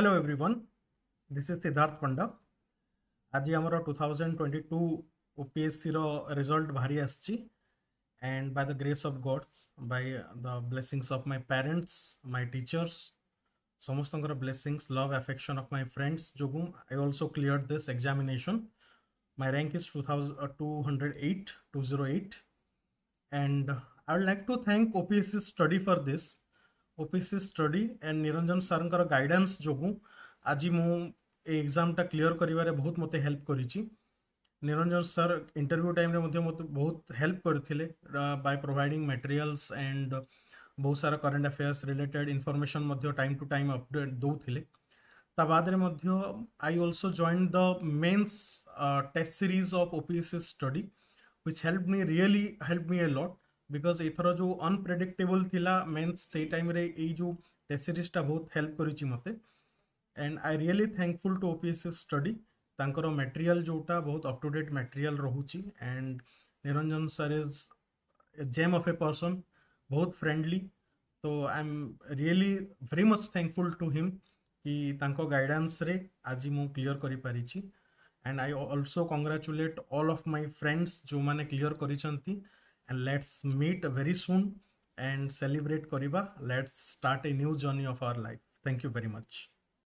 Hello everyone this is Siddharth Panda ଆଜି ଆମର two thousand twenty two ଓପିଏସ୍ସିର ରେଜଲ୍ଟ ବାହାରି ଆସିଛି and by the grace of gods by the blessings of my parents my teachers ସମସ୍ତଙ୍କର blessings love affection of my friends ଯୋଗୁଁ I also clear this examination my rank is 2208 208 and i would like to thank opsc study for this OPSC study and Niranjan ସାର୍ଙ୍କର guidance ଯୋଗୁଁ ଆଜି ମୁଁ ଏଇ ଏକ୍ଜାମ୍ଟା clear କରିବାରେ ବହୁତ ମୋତେ ହେଲ୍ପ କରିଛି ନିରଞ୍ଜନ ସାର୍ ଇଣ୍ଟରଭ୍ୟୁ ଟାଇମ୍ରେ ମଧ୍ୟ ମୋତେ ବହୁତ ହେଲ୍ପ କରିଥିଲେ ବାଇ ପ୍ରୋଭାଇଡ଼ିଂ ମେଟେରିଆଲ୍ସ ଆଣ୍ଡ ବହୁତ ସାରା କରେଣ୍ଟ ଆଫେୟାର୍ସ ରିଲେଟେଡ୍ ଇନଫର୍ମେସନ୍ ମଧ୍ୟ ଟାଇମ୍ ଟୁ ଟାଇମ୍ ଅପଡେଟ୍ ଦେଉଥିଲେ ତା ବାଦରେ ମଧ୍ୟ I also join the mains test series of OPSS study which helped me really helped me a lot because ଏଥର ଯେଉଁ ଅନପ୍ରେଡିକ୍ଟେବଲ୍ ଥିଲା ମେନ୍ସ ସେଇ ଟାଇମ୍ରେ ଏଇ ଯେଉଁ ଟେଷ୍ଟ ସିରିଜ୍ଟା ବହୁତ ହେଲ୍ପ କରିଛି ମୋତେ and I really thankful to O P S S study ତାଙ୍କର ମେଟେରିଆଲ୍ ଯେଉଁଟା ବହୁତ ଅପ୍ ଟୁ ଡେଟ୍ ମେଟେରିଆଲ୍ ରହୁଛି and Niranjan sir is gem of a person ବହୁତ ଫ୍ରେଣ୍ଡଲି ତ I am really very much thankful to him କି ତାଙ୍କ ଗାଇଡ଼ାନ୍ସରେ ଆଜି ମୁଁ କ୍ଲିଅର୍ କରିପାରିଛି and I also congratulate all of my friends ଯେଉଁମାନେ କ୍ଲିଅର୍ କରିଛନ୍ତି and let's meet very soon and celebrate Koriba. Let's start a new journey of our life. Thank you very much.